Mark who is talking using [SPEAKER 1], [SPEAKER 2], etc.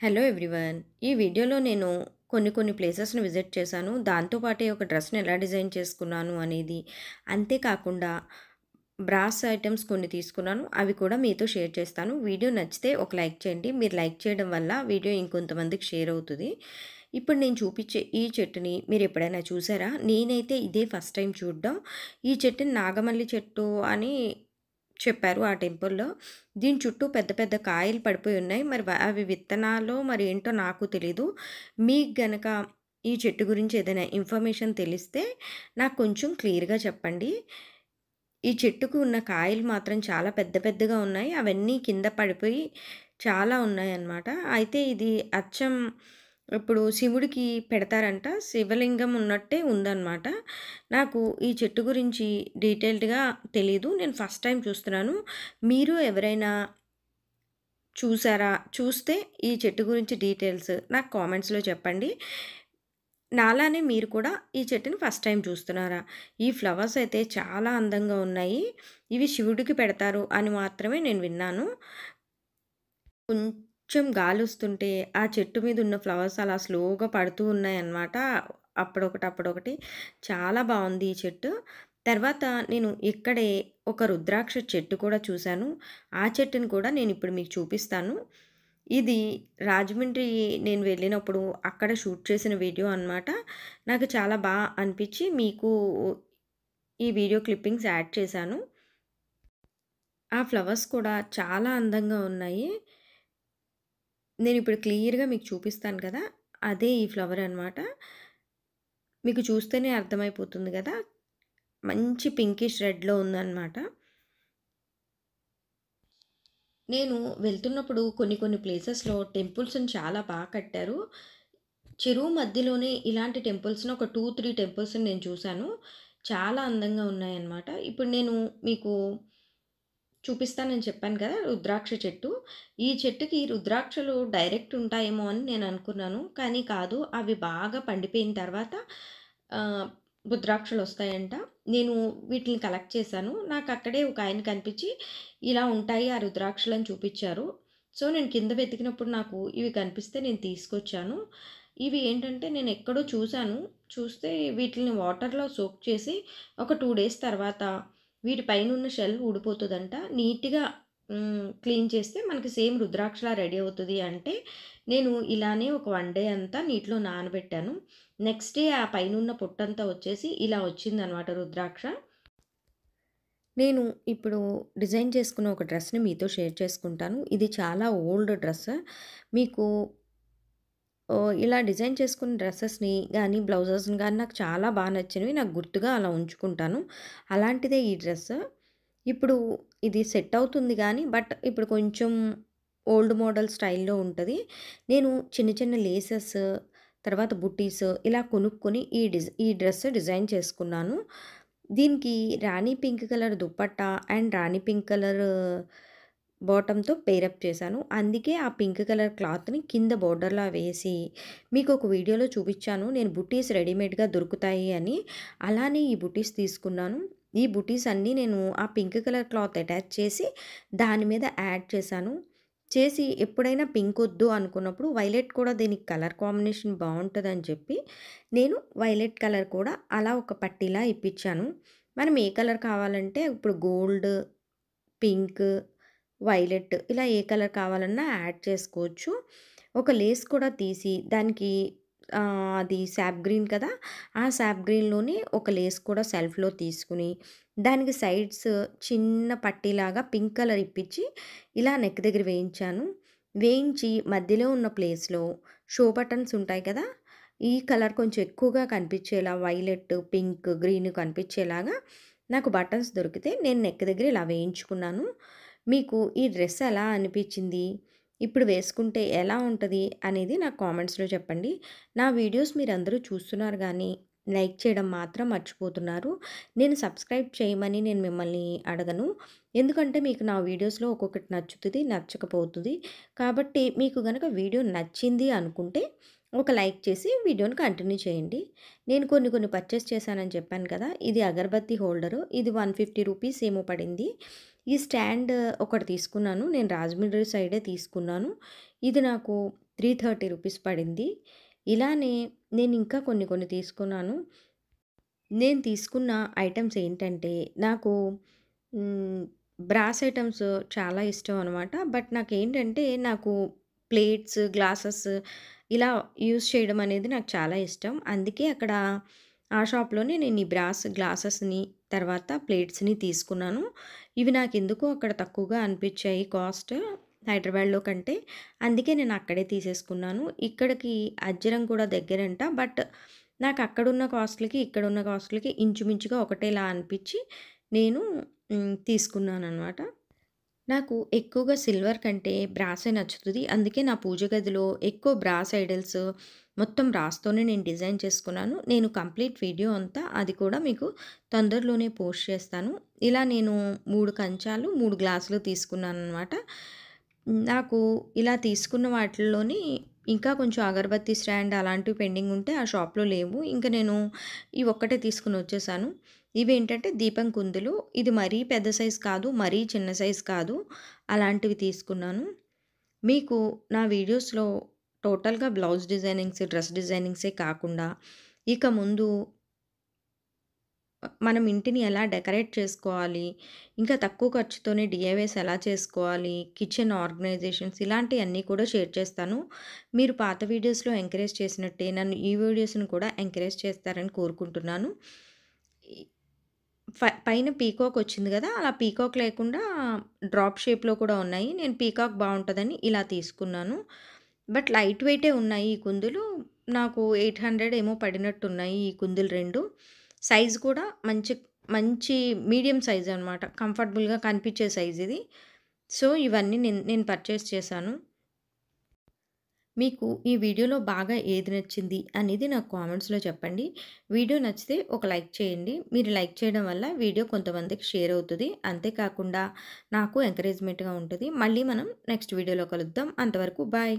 [SPEAKER 1] hello everyone ఈ వీడియోలో నేను కొన్ని కొన్ని ప్లేసెస్ను విజిట్ చేశాను దాంతోపాటే ఒక డ్రెస్ని ఎలా డిజైన్ చేసుకున్నాను అనేది అంతేకాకుండా బ్రాస్ ఐటమ్స్ కొన్ని తీసుకున్నాను అవి కూడా మీతో షేర్ చేస్తాను వీడియో నచ్చితే ఒక లైక్ చేయండి మీరు లైక్ చేయడం వల్ల వీడియో ఇంకొంతమందికి షేర్ అవుతుంది ఇప్పుడు నేను చూపించే ఈ చెట్టుని మీరు ఎప్పుడైనా చూసారా నేనైతే ఇదే ఫస్ట్ టైం చూడడం ఈ చెట్టుని నాగమల్లి చెట్టు అని చెప్పారు ఆ టెంపుల్లో దీని చుట్టూ పెద్ద పెద్ద కాయలు పడిపోయి ఉన్నాయి మరి అవి విత్తనాలు మరి ఏంటో నాకు తెలీదు మీకు గనక ఈ చెట్టు గురించి ఏదైనా ఇన్ఫర్మేషన్ తెలిస్తే నాకు కొంచెం క్లియర్గా చెప్పండి ఈ చెట్టుకు ఉన్న కాయలు మాత్రం చాలా పెద్ద పెద్దగా ఉన్నాయి అవన్నీ కింద పడిపోయి చాలా ఉన్నాయన్నమాట అయితే ఇది అచ్చం ఇప్పుడు శివుడికి పెడతారంట శివలింగం ఉన్నట్టే ఉందన్నమాట నాకు ఈ చెట్టు గురించి డీటెయిల్డ్గా తెలియదు నేను ఫస్ట్ టైం చూస్తున్నాను మీరు ఎవరైనా చూసారా చూస్తే ఈ చెట్టు గురించి డీటెయిల్స్ నాకు కామెంట్స్లో చెప్పండి నాలానే మీరు కూడా ఈ చెట్టుని ఫస్ట్ టైం చూస్తున్నారా ఈ ఫ్లవర్స్ అయితే చాలా అందంగా ఉన్నాయి ఇవి శివుడికి పెడతారు అని మాత్రమే నేను విన్నాను కొంచెం గాలి వస్తుంటే ఆ చెట్టు మీద ఉన్న ఫ్లవర్స్ అలా స్లోగా పడుతూ ఉన్నాయన్నమాట అప్పుడొకటి అప్పుడొకటి చాలా బాగుంది ఈ చెట్టు తర్వాత నేను ఇక్కడే ఒక రుద్రాక్ష చెట్టు కూడా చూశాను ఆ చెట్టుని కూడా నేను ఇప్పుడు మీకు చూపిస్తాను ఇది రాజమండ్రి నేను వెళ్ళినప్పుడు అక్కడ షూట్ చేసిన వీడియో అనమాట నాకు చాలా బాగా అనిపించి మీకు ఈ వీడియో క్లిప్పింగ్స్ యాడ్ చేశాను ఆ ఫ్లవర్స్ కూడా చాలా అందంగా ఉన్నాయి నేను ఇప్పుడు క్లియర్గా మీకు చూపిస్తాను కదా అదే ఈ ఫ్లవర్ అనమాట మీకు చూస్తేనే అర్థమైపోతుంది కదా మంచి పింకిష్ రెడ్లో ఉందన్నమాట నేను వెళ్తున్నప్పుడు కొన్ని కొన్ని ప్లేసెస్లో టెంపుల్స్ని చాలా బాగా కట్టారు చెరువు మధ్యలోనే ఇలాంటి టెంపుల్స్ని ఒక టూ త్రీ టెంపుల్స్ని నేను చూశాను చాలా అందంగా ఉన్నాయన్నమాట ఇప్పుడు నేను మీకు చూపిస్తానని చెప్పాను కదా రుద్రాక్ష చెట్టు ఈ చెట్టుకి రుద్రాక్షలు డైరెక్ట్ ఉంటాయేమో అని నేను అనుకున్నాను కానీ కాదు అవి బాగా పండిపోయిన తర్వాత రుద్రాక్షలు వస్తాయంట నేను వీటిని కలెక్ట్ చేశాను నాకు అక్కడే ఒక ఆయన కనిపించి ఇలా ఉంటాయి ఆ రుద్రాక్షలను చూపించారు సో నేను కింద వెతికినప్పుడు నాకు ఇవి కనిపిస్తే నేను తీసుకొచ్చాను ఇవి ఏంటంటే నేను ఎక్కడో చూశాను చూస్తే వీటిని వాటర్లో సోక్ చేసి ఒక టూ డేస్ తర్వాత వీటిపైన ఉన్న షెల్ ఊడిపోతుందంట నీట్గా క్లీన్ చేస్తే మనకి సేమ్ రుద్రాక్షలా రెడీ అవుతుంది అంటే నేను ఇలానే ఒక వన్ డే అంతా నీటిలో నానబెట్టాను నెక్స్ట్ డే ఆ పైన ఉన్న పొట్టంతా వచ్చేసి ఇలా వచ్చిందనమాట రుద్రాక్ష నేను ఇప్పుడు డిజైన్ చేసుకున్న ఒక డ్రెస్ని మీతో షేర్ చేసుకుంటాను ఇది చాలా ఓల్డ్ డ్రెస్ మీకు ఇలా డిజైన్ చేసుకున్న డ్రెస్సెస్ని కానీ బ్లౌజెస్ని కానీ నాకు చాలా బాగా నచ్చినవి నాకు గుర్తుగా అలా ఉంచుకుంటాను అలాంటిదే ఈ డ్రెస్ ఇప్పుడు ఇది సెట్ అవుతుంది కానీ బట్ ఇప్పుడు కొంచెం ఓల్డ్ మోడల్ స్టైల్లో ఉంటుంది నేను చిన్న చిన్న లేసెస్ తర్వాత బుట్టీస్ ఇలా కొనుక్కొని ఈ డిజ ఈ డ్రెస్ డిజైన్ చేసుకున్నాను దీనికి rani pink colour dupatta and rani pink colour బాటంతో పేరప్ చేశాను అందుకే ఆ పింక్ కలర్ క్లాత్ని కింద బోర్డర్లా వేసి మీకు ఒక వీడియోలో చూపించాను నేను బుటీస్ రెడీమేడ్గా దొరుకుతాయి అని అలానే ఈ బుటీస్ తీసుకున్నాను ఈ బుటీస్ అన్నీ నేను ఆ పింక్ కలర్ క్లాత్ అటాచ్ చేసి దాని మీద యాడ్ చేశాను చేసి ఎప్పుడైనా పింక్ వద్దు అనుకున్నప్పుడు వైలెట్ కూడా దీనికి కలర్ కాంబినేషన్ బాగుంటుందని చెప్పి నేను వైలెట్ కలర్ కూడా అలా ఒక పట్టీలా ఇప్పించాను మనం ఏ కలర్ కావాలంటే ఇప్పుడు గోల్డ్ పింక్ వైలెట్ ఇలా ఏ కలర్ కావాలన్నా యాడ్ చేసుకోవచ్చు ఒక లేస్ కూడా తీసి దానికి అది శాప్ గ్రీన్ కదా ఆ శాప్ గ్రీన్లోని ఒక లేస్ కూడా సెల్ఫ్లో తీసుకుని దానికి సైడ్స్ చిన్న పట్టీలాగా పింక్ కలర్ ఇప్పించి ఇలా నెక్ దగ్గర వేయించాను వేయించి మధ్యలో ఉన్న ప్లేస్లో షో బటన్స్ ఉంటాయి కదా ఈ కలర్ కొంచెం ఎక్కువగా కనిపించేలా వైలెట్ పింక్ గ్రీన్ కనిపించేలాగా నాకు బటన్స్ దొరికితే నేను నెక్ దగ్గర ఇలా వేయించుకున్నాను మీకు ఈ డ్రెస్ ఎలా అనిపించింది ఇప్పుడు వేసుకుంటే ఎలా ఉంటుంది అనేది నా కామెంట్స్లో చెప్పండి నా వీడియోస్ మీరు అందరూ చూస్తున్నారు కానీ లైక్ చేయడం మాత్రం మర్చిపోతున్నారు నేను సబ్స్క్రైబ్ చేయమని నేను మిమ్మల్ని అడగను ఎందుకంటే మీకు నా వీడియోస్లో ఒక్కొక్కటి నచ్చుతుంది నచ్చకపోతుంది కాబట్టి మీకు కనుక వీడియో నచ్చింది అనుకుంటే ఒక లైక్ చేసి వీడియోని కంటిన్యూ చేయండి నేను కొన్ని కొన్ని పర్చేస్ చేశానని చెప్పాను కదా ఇది అగర్బత్తి హోల్డరు ఇది వన్ ఫిఫ్టీ రూపీస్ ఏమో పడింది ఈ స్టాండ్ ఒకటి తీసుకున్నాను నేను రాజమండ్రి సైడే తీసుకున్నాను ఇది నాకు త్రీ థర్టీ రూపీస్ పడింది ఇలానే నేను ఇంకా కొన్ని కొన్ని తీసుకున్నాను నేను తీసుకున్న ఐటమ్స్ ఏంటంటే నాకు బ్రాస్ ఐటమ్స్ చాలా ఇష్టం అనమాట బట్ నాకు ఏంటంటే నాకు ప్లేట్స్ గ్లాసెస్ ఇలా యూస్ చేయడం అనేది నాకు చాలా ఇష్టం అందుకే అక్కడ ఆ షాప్లోనే నేను ఈ బ్రాస్ గ్లాసెస్ని తర్వాత ప్లేట్స్ని తీసుకున్నాను ఇవి నాకు ఎందుకో అక్కడ తక్కువగా అనిపించాయి కాస్ట్ హైదరాబాద్లో కంటే అందుకే నేను అక్కడే తీసేసుకున్నాను ఇక్కడికి అజ్జరం కూడా దగ్గరంట బట్ నాకు అక్కడున్న కాస్ట్లకి ఇక్కడున్న కాస్ట్లకి ఇంచుమించుగా ఒకటేలా అనిపించి నేను తీసుకున్నాను అనమాట నాకు ఎక్కువగా సిల్వర్ కంటే బ్రాసే నచ్చుతుంది అందుకే నా పూజ గదిలో ఎక్కువ బ్రాస్ ఐడల్స్ మొత్తం రాస్తోనే నేను డిజైన్ చేసుకున్నాను నేను కంప్లీట్ వీడియో అంతా అది కూడా మీకు తొందరలోనే పోస్ట్ చేస్తాను ఇలా నేను మూడు కంచాలు మూడు గ్లాసులు తీసుకున్నాను అనమాట నాకు ఇలా తీసుకున్న వాటిల్లోని ఇంకా కొంచెం అగరబత్తి స్టాండ్ అలాంటివి పెండింగ్ ఉంటే ఆ షాప్లో లేవు ఇంకా నేను ఇవి ఒక్కటే తీసుకుని వచ్చేసాను ఇవేంటంటే దీపం కుందులు ఇది మరీ పెద్ద సైజు కాదు మరీ చిన్న సైజు కాదు అలాంటివి తీసుకున్నాను మీకు నా వీడియోస్లో టోటల్గా బ్లౌజ్ డిజైనింగ్స్ డ్రెస్ డిజైనింగ్సే కాకుండా ఇక ముందు మనం ఇంటిని ఎలా డెకరేట్ చేసుకోవాలి ఇంకా తక్కువ ఖర్చుతోనే డిఐవేస్ ఎలా చేసుకోవాలి కిచెన్ ఆర్గనైజేషన్స్ ఇలాంటివన్నీ కూడా షేర్ చేస్తాను మీరు పాత వీడియోస్లో ఎంకరేజ్ చేసినట్టే నన్ను ఈ వీడియోస్ని కూడా ఎంకరేజ్ చేస్తారని కోరుకుంటున్నాను పైన పీకాక్ వచ్చింది కదా అలా పీకాక్ లేకుండా డ్రాప్ షేప్లో కూడా ఉన్నాయి నేను పీకాక్ బాగుంటుందని ఇలా తీసుకున్నాను బట్ లైట్ వెయిటే ఉన్నాయి ఈ కుందులు నాకు ఎయిట్ హండ్రెడ్ ఏమో పడినట్టున్నాయి ఈ కుందులు రెండు సైజ్ కూడా మంచి మంచి మీడియం సైజ్ అనమాట కంఫర్టబుల్గా కనిపించే సైజ్ ఇది సో ఇవన్నీ నేను నేను పర్చేస్ చేశాను మీకు ఈ వీడియోలో బాగా ఏది నచ్చింది అనేది నాకు కామెంట్స్లో చెప్పండి వీడియో నచ్చితే ఒక లైక్ చేయండి మీరు లైక్ చేయడం వల్ల వీడియో కొంతమందికి షేర్ అవుతుంది అంతేకాకుండా నాకు ఎంకరేజ్మెంట్గా ఉంటుంది మళ్ళీ మనం నెక్స్ట్ వీడియోలో కలుద్దాం అంతవరకు బాయ్